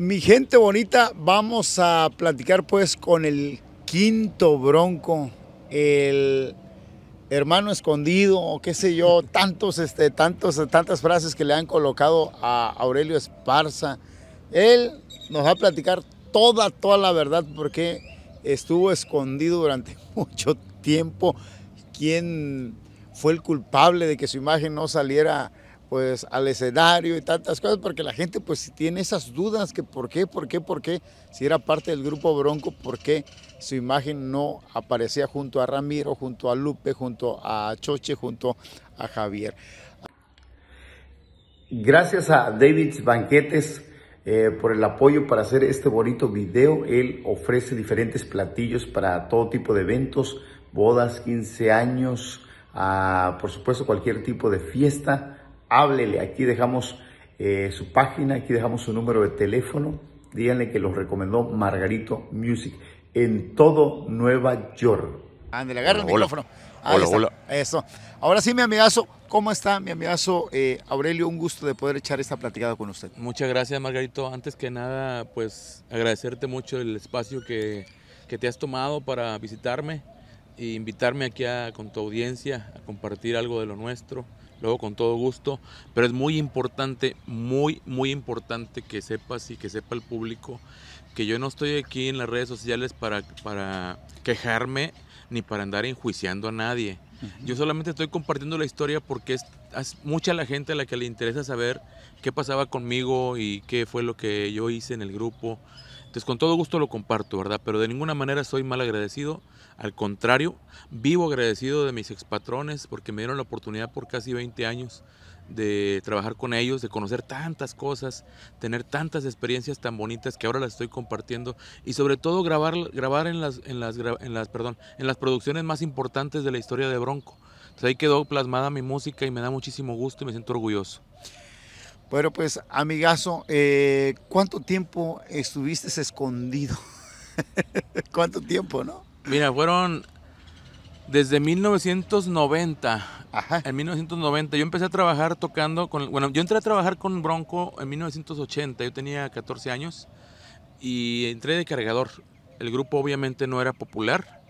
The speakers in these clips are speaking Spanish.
Mi gente bonita, vamos a platicar pues con el quinto bronco, el hermano escondido, o qué sé yo, tantos, este, tantos, tantas frases que le han colocado a Aurelio Esparza. Él nos va a platicar toda, toda la verdad, porque estuvo escondido durante mucho tiempo. ¿Quién fue el culpable de que su imagen no saliera pues al escenario y tantas cosas, porque la gente pues tiene esas dudas que por qué, por qué, por qué, si era parte del grupo Bronco, por qué su imagen no aparecía junto a Ramiro, junto a Lupe, junto a Choche, junto a Javier. Gracias a David's Banquetes eh, por el apoyo para hacer este bonito video. Él ofrece diferentes platillos para todo tipo de eventos, bodas, 15 años, ah, por supuesto cualquier tipo de fiesta háblele. Aquí dejamos eh, su página, aquí dejamos su número de teléfono. Díganle que los recomendó Margarito Music en todo Nueva York. Ándale, agarra el micrófono. hola, hola. Eso. Ahora sí, mi amigazo, ¿cómo está? Mi amigazo eh, Aurelio, un gusto de poder echar esta platicada con usted. Muchas gracias, Margarito. Antes que nada, pues agradecerte mucho el espacio que, que te has tomado para visitarme e invitarme aquí a, con tu audiencia a compartir algo de lo nuestro luego con todo gusto, pero es muy importante, muy, muy importante que sepas y que sepa el público que yo no estoy aquí en las redes sociales para, para quejarme ni para andar enjuiciando a nadie. Yo solamente estoy compartiendo la historia porque es, mucha la gente a la que le interesa saber qué pasaba conmigo y qué fue lo que yo hice en el grupo. Entonces, con todo gusto lo comparto, ¿verdad? Pero de ninguna manera soy mal agradecido. Al contrario, vivo agradecido de mis expatrones porque me dieron la oportunidad por casi 20 años de trabajar con ellos, de conocer tantas cosas, tener tantas experiencias tan bonitas que ahora las estoy compartiendo y sobre todo grabar, grabar en, las, en, las, en, las, perdón, en las producciones más importantes de la historia de Bronco. Entonces ahí quedó plasmada mi música y me da muchísimo gusto y me siento orgulloso. Bueno, pues, amigazo, eh, ¿cuánto tiempo estuviste escondido? ¿Cuánto tiempo, no? Mira, fueron desde 1990. Ajá. En 1990 yo empecé a trabajar tocando con... Bueno, yo entré a trabajar con Bronco en 1980, yo tenía 14 años y entré de cargador. El grupo obviamente no era popular.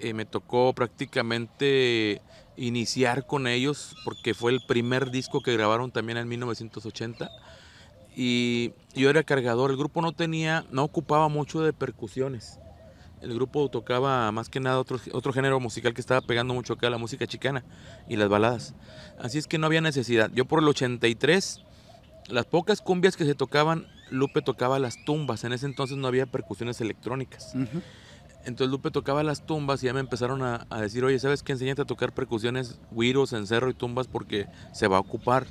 Eh, me tocó prácticamente iniciar con ellos porque fue el primer disco que grabaron también en 1980 y yo era cargador. El grupo no tenía, no ocupaba mucho de percusiones. El grupo tocaba más que nada otro, otro género musical que estaba pegando mucho acá, la música chicana y las baladas. Así es que no había necesidad. Yo por el 83, las pocas cumbias que se tocaban, Lupe tocaba las tumbas. En ese entonces no había percusiones electrónicas. Entonces Lupe tocaba las tumbas y ya me empezaron a, decir, oye, ¿sabes qué? Enseñate a tocar percusiones, güiros, encerro y tumbas porque se va a ocupar.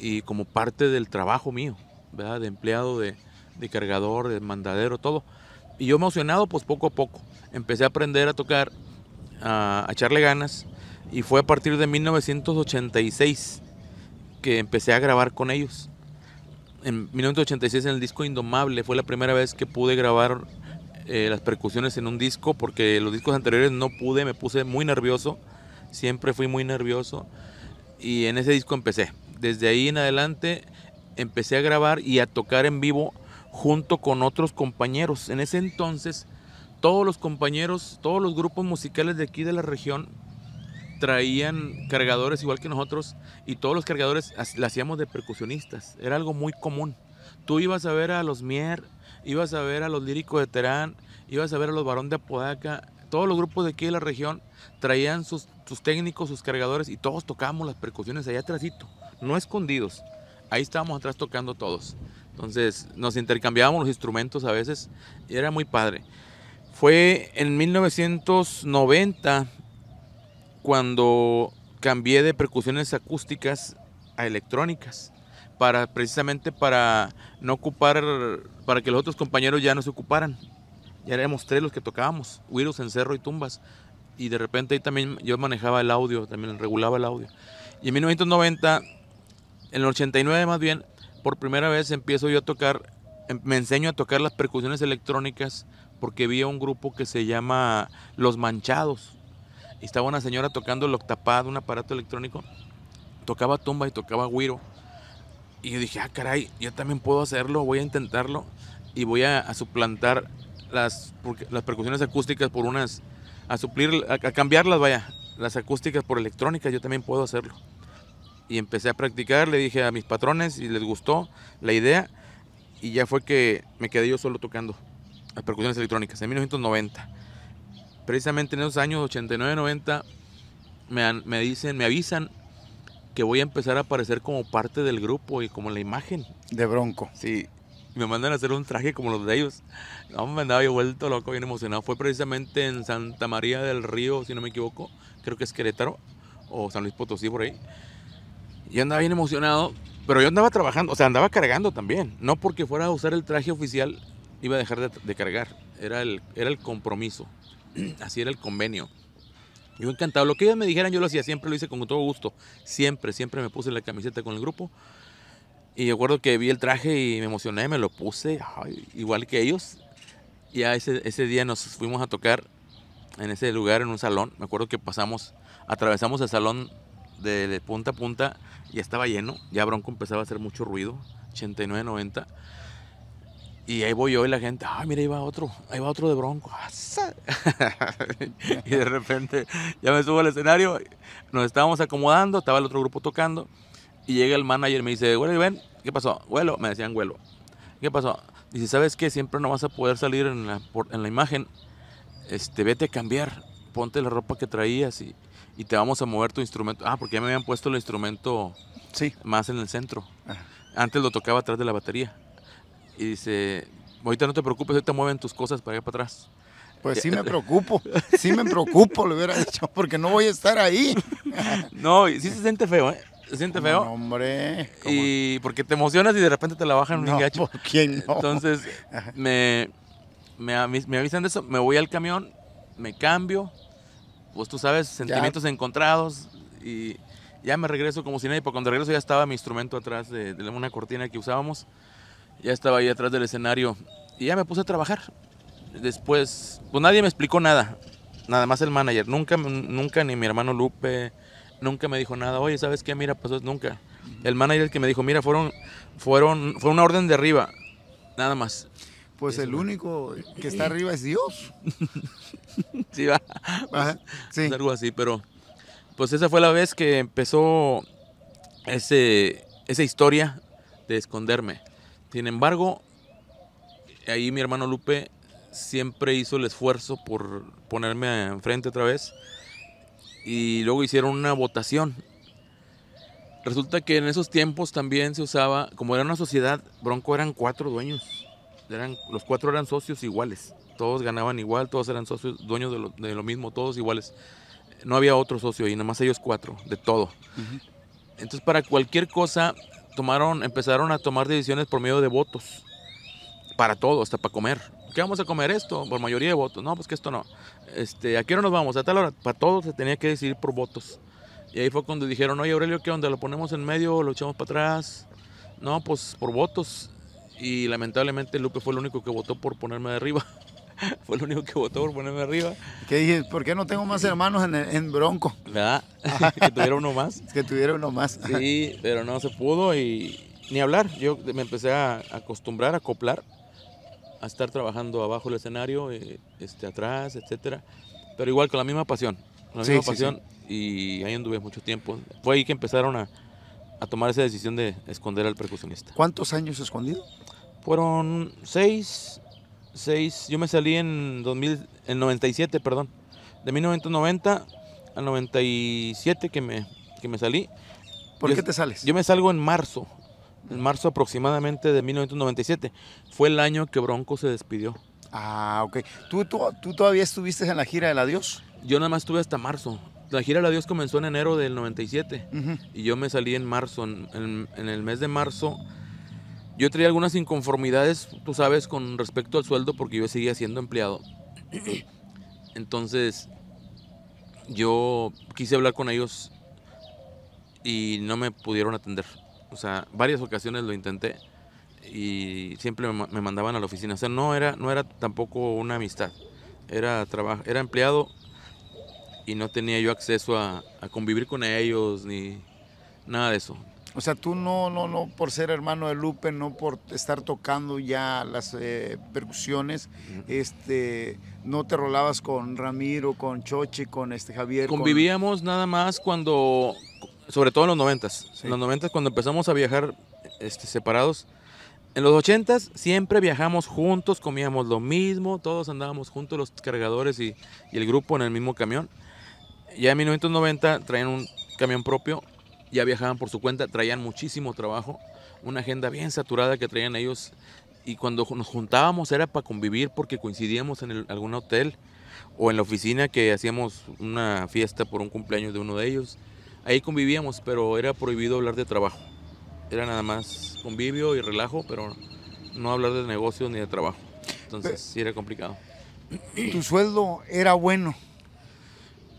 Y como parte del trabajo mío, ¿verdad? De empleado, de, cargador, de mandadero, todo. Y yo emocionado, pues poco a poco. Empecé a aprender a tocar, a, a echarle ganas. Y fue a partir de 1986 que empecé a grabar con ellos. En 1986 en el disco Indomable fue la primera vez que pude grabar eh, las percusiones en un disco, porque los discos anteriores no pude, me puse muy nervioso, siempre fui muy nervioso y en ese disco empecé. Desde ahí en adelante empecé a grabar y a tocar en vivo junto con otros compañeros. En ese entonces todos los compañeros, todos los grupos musicales de aquí de la región traían cargadores igual que nosotros y todos los cargadores la hacíamos de percusionistas. Era algo muy común. Tú ibas a ver a los Mier, ibas a ver a los líricos de Terán, ibas a ver a los varón de Apodaca, todos los grupos de aquí de la región traían sus, técnicos, sus cargadores y todos tocábamos las percusiones allá atrásito, no escondidos. Ahí estábamos atrás tocando todos. Entonces nos intercambiábamos los instrumentos a veces y era muy padre. Fue en 1990 cuando cambié de percusiones acústicas a electrónicas para precisamente para no ocupar para que los otros compañeros ya no se ocuparan. Ya éramos tres los que tocábamos, Huiros, Encerro y Tumbas. Y de repente ahí también yo manejaba el audio, también regulaba el audio. Y en 1990, en el 89 más bien, por primera vez empiezo yo a tocar, em, me enseño a tocar las percusiones electrónicas porque vi a un grupo que se llama Los Manchados. Y estaba una señora tocando el octapad, un aparato electrónico. Tocaba tumba y tocaba güiro y yo dije, ah, caray, yo también puedo hacerlo, voy a intentarlo y voy a, suplantar las, las percusiones acústicas por unas, a suplir, a, cambiarlas, vaya, las acústicas por electrónicas, yo también puedo hacerlo. Y empecé a practicar, le dije a mis patrones y les gustó la idea y ya fue que me quedé yo solo tocando las percusiones electrónicas en 1990. Precisamente en esos años, 89-90, me, me dicen, me avisan que voy a empezar a aparecer como parte del grupo y como la imagen. De Bronco. Sí. Me mandan a hacer un traje como los de ellos. No, me andaba yo vuelto loco, bien emocionado. Fue precisamente en Santa María del Río, si no me equivoco. Creo que es Querétaro o San Luis Potosí, por ahí. Yo andaba bien emocionado, pero yo andaba trabajando, o sea, andaba cargando también. No porque fuera a usar el traje oficial, iba a dejar de, de cargar. Era el, era el compromiso. Así era el convenio. Yo encantado. Lo que ellos me dijeran, yo lo hacía, siempre lo hice con todo gusto. Siempre, siempre me puse la camiseta con el grupo. Y recuerdo que vi el traje y me emocioné, me lo puse, igual que ellos. Y ese, ese día nos fuimos a tocar en ese lugar, en un salón. Me acuerdo que pasamos, atravesamos el salón de, punta a punta y estaba lleno. Ya Bronco empezaba a hacer mucho ruido, 89, 90. Y ahí voy yo y la gente, ah, mira, ahí va otro, ahí va otro de bronco. y de repente ya me subo al escenario, nos estábamos acomodando, estaba el otro grupo tocando, y llega el manager y me dice, güey, ven, ¿qué pasó? huelo, me decían huelo ¿Qué pasó? Dice, ¿sabes qué? Siempre no vas a poder salir en la, imagen, este, vete a cambiar, ponte la ropa que traías y, y te vamos a mover tu instrumento. Ah, porque ya me habían puesto el instrumento sí. más en el centro. Antes lo tocaba atrás de la batería y dice, ahorita no te preocupes, ahorita mueven tus cosas para allá para atrás. Pues sí me preocupo, sí me preocupo, le hubiera dicho, porque no voy a estar ahí. No, sí se siente feo, ¿eh? Se siente feo. No, hombre. Y porque te emocionas y de repente te la bajan un no, ¿por quién no? Entonces, me, me, me, avisan de eso, me voy al camión, me cambio, pues tú sabes, sentimientos encontrados y ya me regreso como si nadie, porque cuando regreso ya estaba mi instrumento atrás de, de una cortina que usábamos ya estaba ahí atrás del escenario y ya me puse a trabajar. Después, pues nadie me explicó nada, nada más el manager. Nunca, nunca ni mi hermano Lupe, nunca me dijo nada. Oye, ¿sabes qué? Mira, pasó pues, nunca. El manager que me dijo, mira, fueron, fueron, fue una orden de arriba, nada más. Pues el único que está arriba es Dios. sí, va. algo así, pero pues esa fue la vez que empezó ese, esa historia de esconderme. Sin embargo, ahí mi hermano Lupe siempre hizo el esfuerzo por ponerme enfrente otra vez y luego hicieron una votación. Resulta que en esos tiempos también se usaba, como era una sociedad, Bronco eran cuatro dueños. Eran, los cuatro eran socios iguales. Todos ganaban igual, todos eran socios, dueños de lo, mismo, todos iguales. No había otro socio y nada más ellos cuatro, de todo. Entonces, para cualquier cosa, tomaron, empezaron a tomar decisiones por medio de votos. Para todo, hasta para comer. ¿Qué vamos a comer esto? Por mayoría de votos. No, pues que esto no. Este, ¿A qué hora nos vamos? A tal hora. Para todo se tenía que decidir por votos. Y ahí fue cuando dijeron, oye Aurelio, ¿qué onda? ¿Lo ponemos en medio? ¿Lo echamos para atrás? No, pues por votos. Y lamentablemente Lupe fue el único que votó por ponerme de arriba. Fue lo único que votó por ponerme arriba. ¿Qué dije? ¿Por qué no tengo más hermanos en, Bronco? ¿Verdad? que tuviera uno más. que tuviera uno más. sí, pero no se pudo y ni hablar. Yo me empecé a acostumbrar, a acoplar, a estar trabajando abajo el escenario, eh, este, atrás, etcétera. Pero igual con la misma pasión. la misma pasión. Y ahí anduve mucho tiempo. Fue ahí que empezaron a, a tomar esa decisión de esconder al percusionista. ¿Cuántos años escondido? Fueron seis, seis yo me salí en 2000, en 97, perdón. De 1990 al 97 que me, que me salí. ¿Por qué te sales? Yo me salgo en marzo, en marzo aproximadamente de 1997. Fue el año que Bronco se despidió. Ah, ok. ¿Tú, tú, todavía estuviste en la gira del adiós? Yo nada más estuve hasta marzo. La gira del adiós comenzó en enero del 97 y yo me salí en marzo, en, en el mes de marzo yo traía algunas inconformidades, tú sabes, con respecto al sueldo porque yo seguía siendo empleado. Entonces, yo quise hablar con ellos y no me pudieron atender. O sea, varias ocasiones lo intenté y siempre me mandaban a la oficina. O sea, no era, no era tampoco una amistad. Era, trabajo, era empleado y no tenía yo acceso a convivir con ellos ni nada de eso. O sea, tú no, no, no por ser hermano de Lupe, no por estar tocando ya las eh, percusiones, este, no te rolabas con Ramiro, con Chochi, con este Javier. Convivíamos nada más cuando, sobre todo en los noventas. En los noventas cuando empezamos a viajar este, separados. En los ochentas siempre viajamos juntos, comíamos lo mismo, todos andábamos juntos, los cargadores y, el grupo en el mismo camión. Ya en 1990 traían un camión propio ya viajaban por su cuenta, traían muchísimo trabajo, una agenda bien saturada que traían ellos y cuando nos juntábamos era para convivir porque coincidíamos en algún hotel o en la oficina que hacíamos una fiesta por un cumpleaños de uno de ellos. Ahí convivíamos, pero era prohibido hablar de trabajo. Era nada más convivio y relajo, pero no hablar de negocios ni de trabajo. Entonces sí era complicado. ¿Tu sueldo era bueno?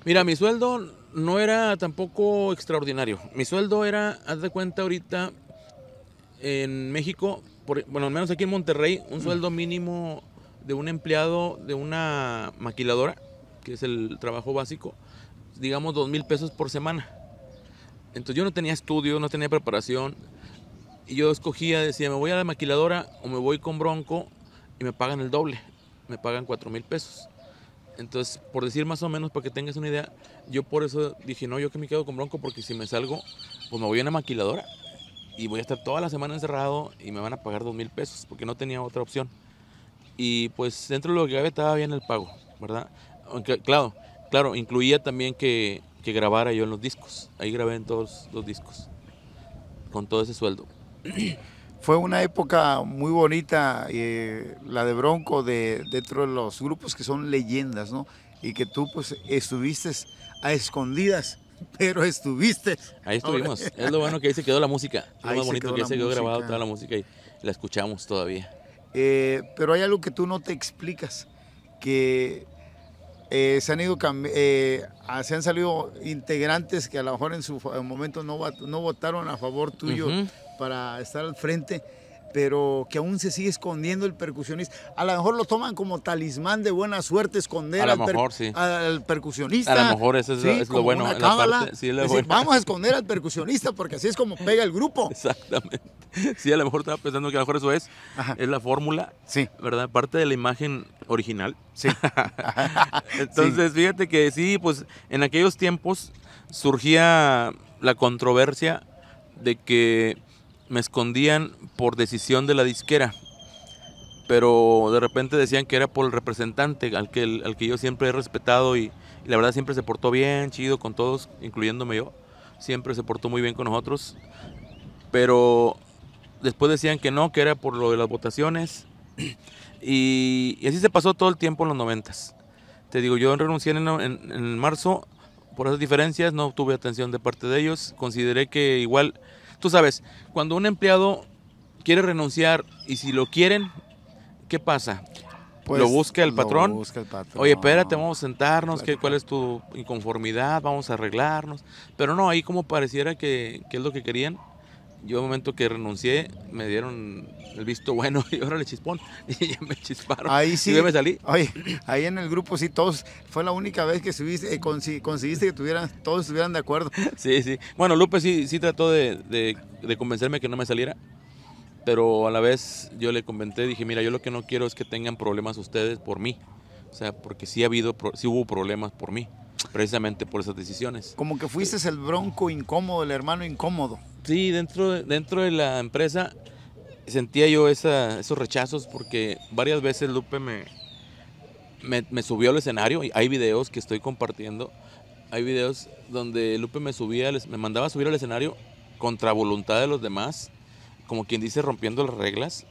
Mira, mi sueldo no era tampoco extraordinario. Mi sueldo era, haz de cuenta ahorita, en México, por, bueno, al menos aquí en Monterrey, un sueldo mínimo de un empleado de una maquiladora, que es el trabajo básico, digamos dos mil pesos por semana. Entonces yo no tenía estudio, no tenía preparación. Y yo escogía, decía, me voy a la maquiladora o me voy con Bronco y me pagan el doble. Me pagan cuatro mil pesos. Entonces, por decir más o menos, para que tengas una idea, yo por eso dije, no, yo que me quedo con Bronco, porque si me salgo, pues me voy a una maquiladora y voy a estar toda la semana encerrado y me van a pagar dos mil pesos, porque no tenía otra opción. Y pues dentro de lo que había estaba bien el pago, ¿verdad? Aunque, claro, claro, incluía también que, que grabara yo en los discos. Ahí grabé en todos los discos, con todo ese sueldo. fue una época muy bonita, eh, la de Bronco, de, dentro de los grupos que son leyendas, ¿no? Y que tú pues estuviste a escondidas, pero estuviste. Ahí estuvimos. Es lo bueno que ahí se quedó la música. Lo más bonito que se quedó grabado toda la música y la escuchamos todavía. Eh, pero hay algo que tú no te explicas, que eh, se, han ido, eh, ah, se han salido integrantes que a lo mejor en su momento no, votaron a favor tuyo para estar al frente pero que aún se sigue escondiendo el percusionista. A lo mejor lo toman como talismán de buena suerte esconder al, percusionista. A lo mejor eso es, lo bueno. Vamos a esconder al percusionista porque así es como pega el grupo. Exactamente. Sí, a lo mejor estaba pensando que a lo mejor eso es, es la fórmula, sí. ¿verdad? Parte de la imagen original. Sí. Entonces, fíjate que sí, pues en aquellos tiempos surgía la controversia de que me escondían por decisión de la disquera. Pero de repente decían que era por el representante, al que, al que yo siempre he respetado y, la verdad siempre se portó bien, chido con todos, incluyéndome yo. Siempre se portó muy bien con nosotros. Pero después decían que no, que era por lo de las votaciones. Y, así se pasó todo el tiempo en los noventas. Te digo, yo renuncié en, en marzo por esas diferencias, no obtuve atención de parte de ellos. Consideré que igual tú sabes, cuando un empleado quiere renunciar y si lo quieren, ¿qué pasa? Pues, lo, busca el, patrón. Oye, espérate, vamos a sentarnos, ¿qué, ¿cuál es tu inconformidad? Vamos a arreglarnos. Pero no, ahí como pareciera que, que es lo que querían, yo, en el momento que renuncié, me dieron el visto bueno y ahora le chispón. Y me chisparon. Ahí sí. Y me salí. Oye, ahí en el grupo sí, todos. Fue la única vez que subiste, eh, conseguiste que todos estuvieran de acuerdo. Sí, sí. Bueno, Lupe sí, trató de, convencerme que no me saliera pero a la vez yo le comenté, dije, mira, yo lo que no quiero es que tengan problemas ustedes por mí. O sea, porque sí, ha habido, sí hubo problemas por mí, precisamente por esas decisiones. Como que fuiste el bronco incómodo, el hermano incómodo. Sí, dentro, dentro de la empresa sentía yo esos rechazos porque varias veces Lupe me, me, subió al escenario y hay videos que estoy compartiendo. Hay videos donde Lupe me subía, me mandaba a subir al escenario contra voluntad de los demás, como quien dice rompiendo las reglas,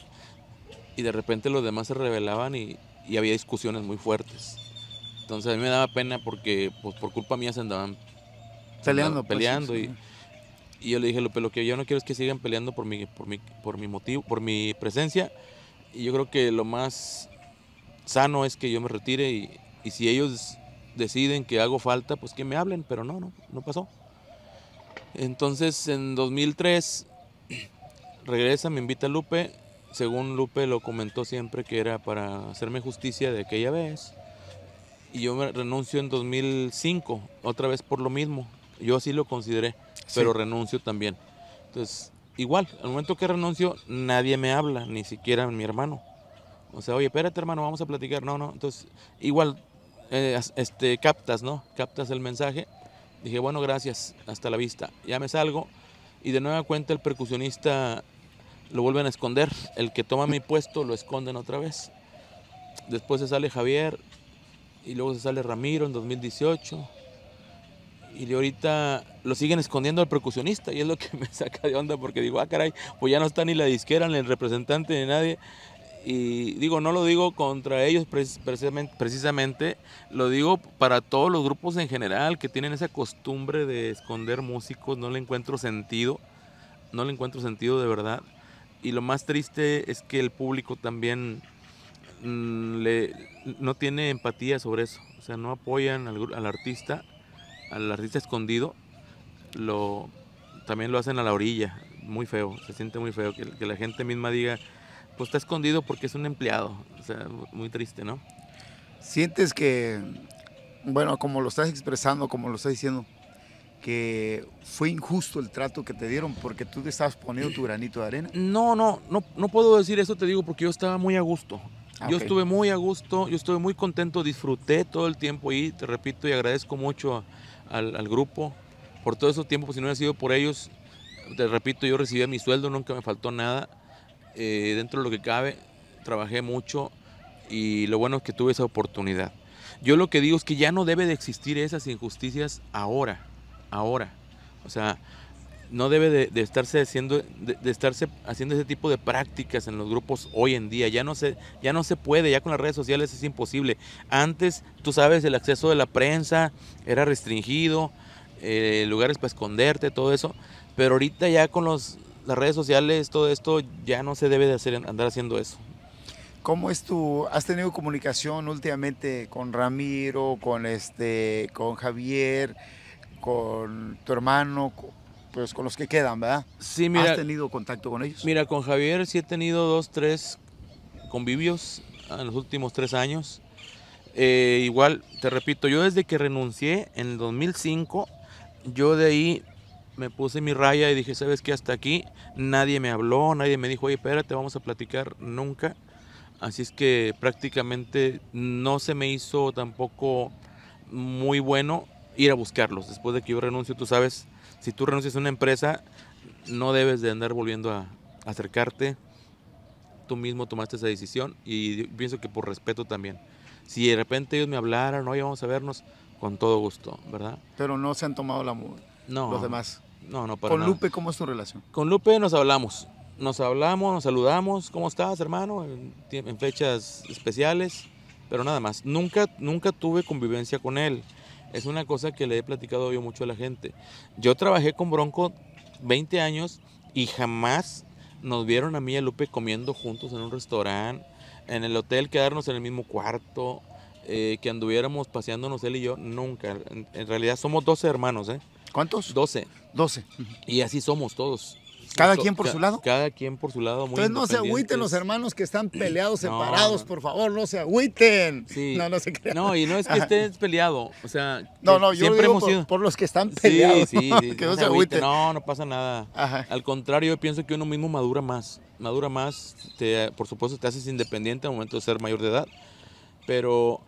y de repente los demás se rebelaban y, había discusiones muy fuertes. Entonces a mí me daba pena porque pues, por culpa mía se andaban peleando, pues, peleando y, y yo le dije, Lupe, lo que yo no quiero es que sigan peleando por mi, por mi, por mi motivo, por mi presencia. Y yo creo que lo más sano es que yo me retire y, si ellos deciden que hago falta, pues que me hablen, pero no, no, no pasó. Entonces en 2003 regresa, me invita Lupe, según Lupe lo comentó siempre que era para hacerme justicia de aquella vez, y yo me renuncio en 2005, otra vez por lo mismo, yo así lo consideré pero renuncio también. Entonces, igual, al momento que renuncio, nadie me habla, ni siquiera mi hermano. O sea, oye, espérate hermano, vamos a platicar. No, no, entonces, igual, eh, este, captas, ¿no? Captas el mensaje. Dije, bueno, gracias, hasta la vista. Ya me salgo y de nueva cuenta el percusionista lo vuelven a esconder. El que toma mi puesto lo esconden otra vez. Después se sale Javier y luego se sale Ramiro en 2018 y ahorita lo siguen escondiendo al percusionista y es lo que me saca de onda porque digo, ah, caray, pues ya no está ni la disquera, ni el representante, ni nadie. Y digo, no lo digo contra ellos precisamente, precisamente, lo digo para todos los grupos en general que tienen esa costumbre de esconder músicos, no le encuentro sentido, no le encuentro sentido de verdad. Y lo más triste es que el público también mm, no tiene empatía sobre eso, o sea, no apoyan al artista al artista escondido, lo, también lo hacen a la orilla, muy feo, se siente muy feo que, la gente misma diga, pues está escondido porque es un empleado, o sea, muy triste, ¿no? Sientes que, bueno, como lo estás expresando, como lo estás diciendo, que fue injusto el trato que te dieron porque tú te estabas poniendo tu granito de arena? No, no, no, no puedo decir eso, te digo, porque yo estaba muy a gusto. Ah, yo estuve muy a gusto, yo estuve muy contento, disfruté todo el tiempo y te repito y agradezco mucho al, grupo. Por todo ese tiempo, pues, si no hubiera sido por ellos, te repito, yo recibí mi sueldo, nunca me faltó nada. Eh, dentro de lo que cabe, trabajé mucho y lo bueno es que tuve esa oportunidad. Yo lo que digo es que ya no debe de existir esas injusticias ahora, ahora. O sea, no debe de, de estarse haciendo de, estarse haciendo ese tipo de prácticas en los grupos hoy en día ya no se ya no se puede ya con las redes sociales es imposible antes tú sabes el acceso de la prensa era restringido eh, lugares para esconderte todo eso pero ahorita ya con los las redes sociales todo esto ya no se debe de hacer andar haciendo eso ¿Cómo es tu, has tenido comunicación últimamente con Ramiro, con este, con Javier, con tu hermano? es pues, con los que quedan, ¿verdad? Sí, mira. ¿Has tenido contacto con ellos? Mira, con Javier sí he tenido dos, tres convivios en los últimos tres años. Eh, igual, te repito, yo desde que renuncié en el 2005, yo de ahí me puse mi raya y dije, ¿sabes qué? Hasta aquí nadie me habló, nadie me dijo, oye, te vamos a platicar nunca. Así es que prácticamente no se me hizo tampoco muy bueno ir a buscarlos. Después de que yo renuncio, tú sabes, si tú renuncias a una empresa, no debes de andar volviendo a, acercarte. Tú mismo tomaste esa decisión y pienso que por respeto también. Si de repente ellos me hablaran, hoy vamos a vernos, con todo gusto, ¿verdad? Pero no se han tomado la no, los demás. No, no, para ¿Con Lupe cómo es tu relación? Con Lupe nos hablamos. Nos hablamos, nos saludamos. ¿Cómo estás, hermano? En, fechas especiales, pero nada más. Nunca, nunca tuve convivencia con él. Es una cosa que le he platicado yo mucho a la gente. Yo trabajé con Bronco 20 años y jamás nos vieron a mí y a Lupe comiendo juntos en un restaurante, en el hotel, quedarnos en el mismo cuarto, eh, que anduviéramos paseándonos él y yo, nunca. En, realidad somos 12 hermanos, ¿eh? ¿Cuántos? 12. 12. Y así somos todos. ¿Cada quien por su lado? Cada quien por su lado. Muy Entonces no se agüiten los hermanos que están peleados, separados, por favor, no se agüiten. No, no se crean. No, y no es que estés peleado, o sea... No, no, yo siempre hemos por, sido... por, los que están peleados, sí, sí, sí que no, no, se agüiten. No, no pasa nada. Al contrario, yo pienso que uno mismo madura más. Madura más, por supuesto te haces independiente al momento de ser mayor de edad, pero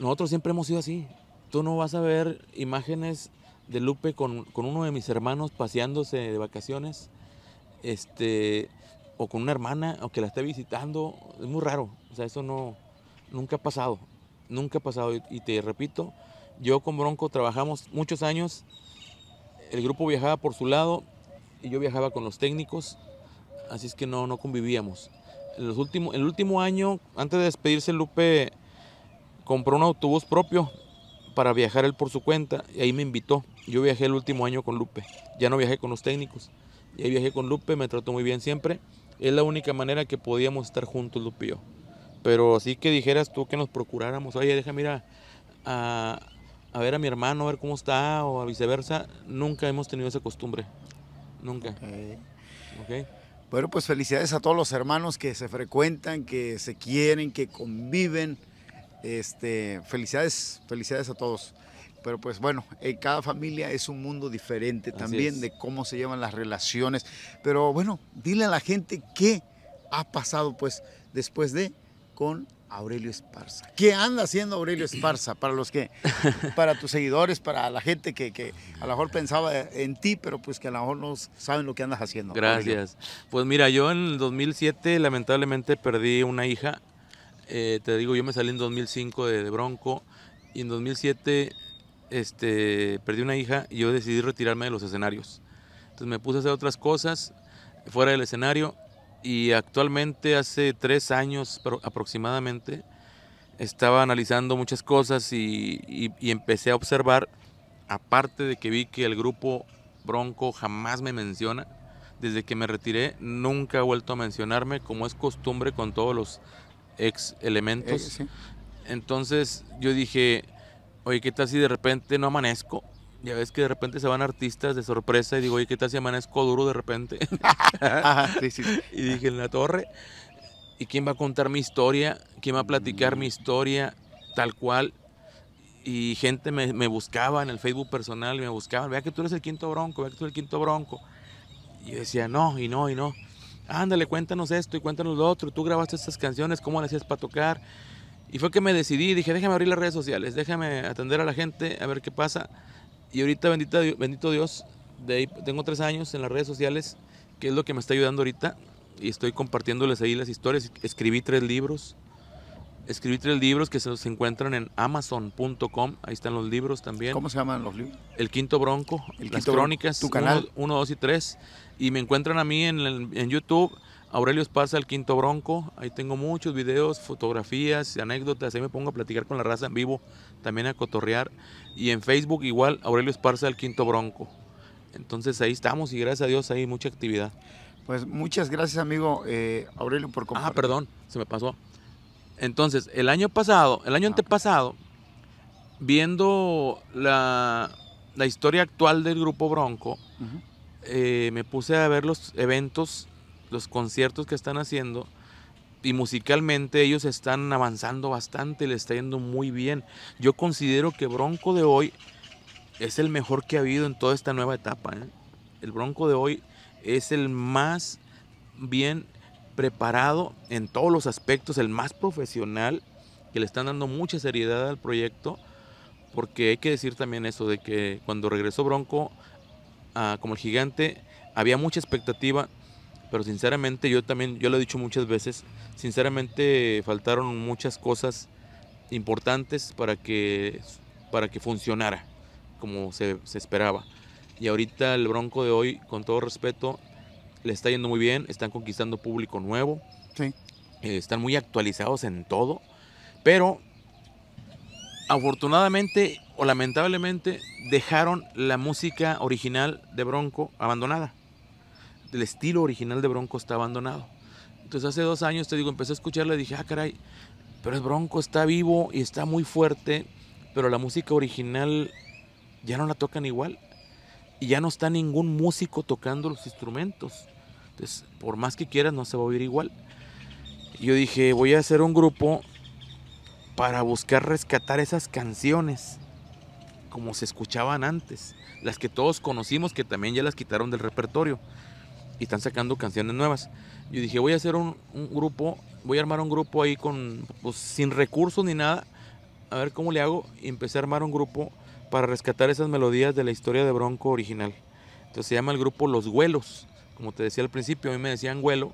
nosotros siempre hemos sido así. Tú no vas a ver imágenes de Lupe con, con uno de mis hermanos paseándose de vacaciones este, o con una hermana, o que la esté visitando, es muy raro, o sea, eso no, nunca ha pasado, nunca ha pasado, y, te repito, yo con Bronco trabajamos muchos años, el grupo viajaba por su lado y yo viajaba con los técnicos, así es que no, no convivíamos. el último año, antes de despedirse, Lupe compró un autobús propio para viajar él por su cuenta y ahí me invitó. Yo viajé el último año con Lupe, ya no viajé con los técnicos. Y ahí viajé con Lupe, me trató muy bien siempre. Es la única manera que podíamos estar juntos, Lupe y yo. Pero así que dijeras tú que nos procuráramos, oye, deja, mira, a, ver a mi hermano, a ver cómo está, o a viceversa, nunca hemos tenido esa costumbre. Nunca. Bueno, pues felicidades a todos los hermanos que se frecuentan, que se quieren, que conviven. Este, felicidades, felicidades a todos pero pues bueno, eh, cada familia es un mundo diferente también de cómo se llevan las relaciones. Pero bueno, dile a la gente qué ha pasado pues después de con Aurelio Esparza. ¿Qué anda haciendo Aurelio Esparza? Para los que, para tus seguidores, para la gente que, que, a lo mejor pensaba en ti, pero pues que a lo mejor no saben lo que andas haciendo. Gracias. Pues mira, yo en 2007 lamentablemente perdí una hija. Eh, te digo, yo me salí en 2005 de Bronco y en 2007 este, perdí una hija y yo decidí retirarme de los escenarios. Entonces me puse a hacer otras cosas fuera del escenario y actualmente hace tres años aproximadamente estaba analizando muchas cosas y, y empecé a observar, aparte de que vi que el grupo Bronco jamás me menciona, desde que me retiré nunca ha vuelto a mencionarme como es costumbre con todos los ex elementos. Eh, Entonces yo dije, oye, ¿qué tal si de repente no amanezco? Ya ves que de repente se van artistas de sorpresa y digo, oye, ¿qué tal si amanezco duro de repente? Y dije, en la torre, ¿y quién va a contar mi historia? ¿Quién va a platicar mi historia tal cual? Y gente me, buscaba en el Facebook personal, y me buscaban, vea que tú eres el quinto bronco, vea que tú eres el quinto bronco. Y yo decía, no, y no, y no. Ándale, cuéntanos esto y cuéntanos lo otro. Tú grabaste estas canciones, ¿cómo las hacías para tocar? Y fue que me decidí, dije, déjame abrir las redes sociales, déjame atender a la gente, a ver qué pasa. Y ahorita, bendito Dios, de tengo tres años en las redes sociales, que es lo que me está ayudando ahorita. Y estoy compartiéndoles ahí las historias. Escribí tres libros. Escribí tres libros que se, encuentran en amazon.com. Ahí están los libros también. ¿Cómo se llaman los libros? El Quinto Bronco, El Las Quinto Crónicas, 1, 2 y 3. Y me encuentran a mí en, en YouTube Aurelio Esparza, el quinto bronco. Ahí tengo muchos videos, fotografías, anécdotas. Ahí me pongo a platicar con la raza en vivo, también a cotorrear. Y en Facebook igual, Aurelio Esparza, el quinto bronco. Entonces ahí estamos y gracias a Dios hay mucha actividad. Pues muchas gracias amigo eh, Aurelio por ah, compartir. Ah, perdón, se me pasó. Entonces, el año pasado, el año ah, antepasado, viendo la, historia actual del Grupo Bronco, eh, me puse a ver los eventos los conciertos que están haciendo y musicalmente ellos están avanzando bastante, le está yendo muy bien. Yo considero que Bronco de hoy es el mejor que ha habido en toda esta nueva etapa. ¿eh? El Bronco de hoy es el más bien preparado en todos los aspectos, el más profesional, que le están dando mucha seriedad al proyecto, porque hay que decir también eso, de que cuando regresó Bronco ah, como el gigante, había mucha expectativa pero sinceramente yo también, yo lo he dicho muchas veces, sinceramente faltaron muchas cosas importantes para que, para que funcionara como se, esperaba. Y ahorita el Bronco de hoy, con todo respeto, le está yendo muy bien, están conquistando público nuevo, sí. Eh, están muy actualizados en todo, pero afortunadamente o lamentablemente dejaron la música original de Bronco abandonada el estilo original de Bronco está abandonado. Entonces hace dos años, te digo, empecé a escucharla y dije, ah, caray, pero el Bronco, está vivo y está muy fuerte, pero la música original ya no la tocan igual. Y ya no está ningún músico tocando los instrumentos. Entonces, por más que quieras, no se va a oír igual. yo dije, voy a hacer un grupo para buscar rescatar esas canciones como se escuchaban antes, las que todos conocimos que también ya las quitaron del repertorio y están sacando canciones nuevas. Yo dije, voy a hacer un, un grupo, voy a armar un grupo ahí con, pues, sin recursos ni nada, a ver cómo le hago. Y empecé a armar un grupo para rescatar esas melodías de la historia de Bronco original. Entonces se llama el grupo Los Huelos Como te decía al principio, a mí me decían Huelo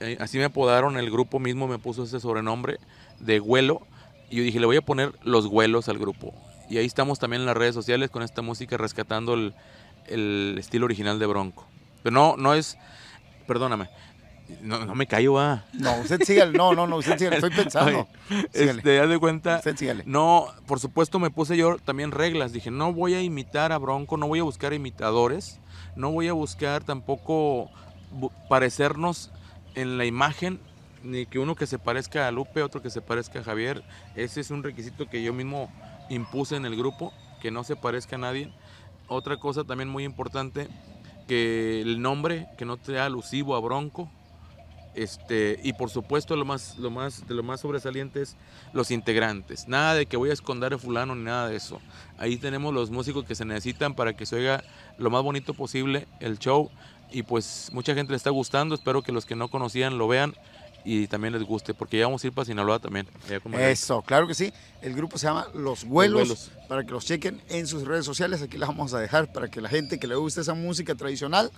eh, así me apodaron, el grupo mismo me puso ese sobrenombre de Huelo Y yo dije, le voy a poner Los Huelos al grupo. Y ahí estamos también en las redes sociales con esta música rescatando el, el estilo original de Bronco. Pero no, no es, perdóname, no, no me callo, va. No, usted síguele, no, no, no, usted estoy pensando. Este, de cuenta. Usted No, por supuesto me puse yo también reglas, dije, no voy a imitar a Bronco, no voy a buscar imitadores, no voy a buscar tampoco parecernos en la imagen, ni que uno que se parezca a Lupe, otro que se parezca a Javier, ese es un requisito que yo mismo impuse en el grupo, que no se parezca a nadie. Otra cosa también muy importante que el nombre, que no sea alusivo a Bronco. Este, y por supuesto lo más, lo más, de lo más sobresaliente es los integrantes. Nada de que voy a esconder a fulano ni nada de eso. Ahí tenemos los músicos que se necesitan para que se lo más bonito posible el show. Y pues mucha gente le está gustando. Espero que los que no conocían lo vean y también les guste, porque ya vamos a ir para Sinaloa también. Eso, claro que sí. El grupo se llama Los Vuelos, para que los chequen en sus redes sociales. Aquí las vamos a dejar para que la gente que le guste esa música tradicional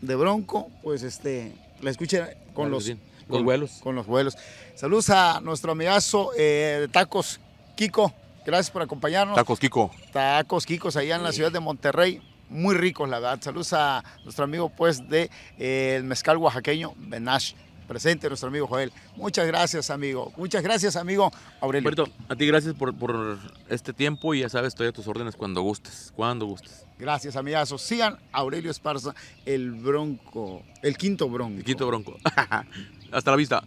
de Bronco, pues este, la escuche con los, vuelos. los vuelos. Saludos a nuestro amigazo eh, de Tacos, Kiko. Gracias por acompañarnos. Tacos Kiko. Tacos Kikos, allá en la ciudad de Monterrey. Muy ricos, la verdad. Saludos a nuestro amigo, pues, de eh, mezcal oaxaqueño, Benash presente nuestro amigo Joel. Muchas gracias, amigo. Muchas gracias, amigo Aurelio. a ti gracias por, por este tiempo y ya sabes, estoy a tus órdenes cuando gustes, cuando gustes. Gracias, amigazos. Sigan Aurelio Esparza, el bronco, el quinto bronco. El quinto bronco. Hasta la vista.